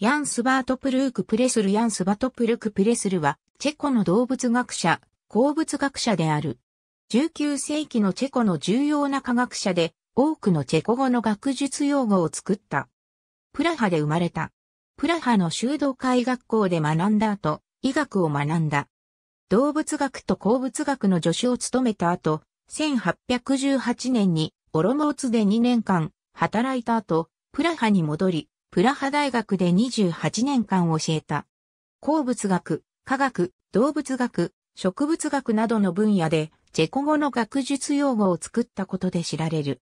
ヤン・スバートプルーク・プレスルヤン・スバトプルク・プレスルは、チェコの動物学者、鉱物学者である。19世紀のチェコの重要な科学者で、多くのチェコ語の学術用語を作った。プラハで生まれた。プラハの修道会学校で学んだ後、医学を学んだ。動物学と鉱物学の助手を務めた後、1818年にオロモーツで2年間働いた後、プラハに戻り、プラハ大学で28年間教えた。鉱物学、科学、動物学、植物学などの分野で、チェコ語の学術用語を作ったことで知られる。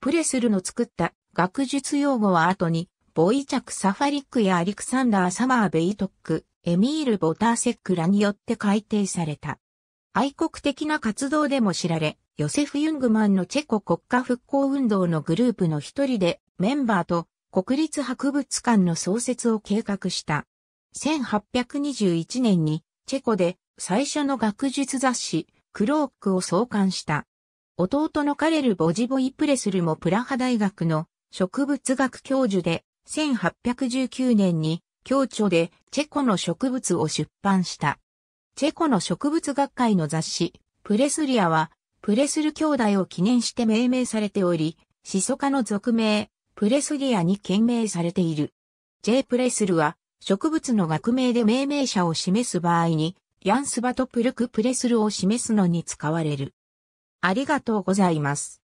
プレスルの作った学術用語は後に、ボイチャク・サファリックやアリクサンダー・サマー・ベイトック、エミール・ボターセックらによって改定された。愛国的な活動でも知られ、ヨセフ・ユングマンのチェコ国家復興運動のグループの一人でメンバーと国立博物館の創設を計画した。1821年にチェコで最初の学術雑誌クロークを創刊した。弟のカレル・ボジボイ・プレスルもプラハ大学の植物学教授で1819年に教著でチェコの植物を出版した。チェコの植物学会の雑誌プレスリアはプレスル兄弟を記念して命名されており、シソカの俗名プレスリアに懸命されている。J プレスルは、植物の学名で命名者を示す場合に、ヤンスバトプルクプレスルを示すのに使われる。ありがとうございます。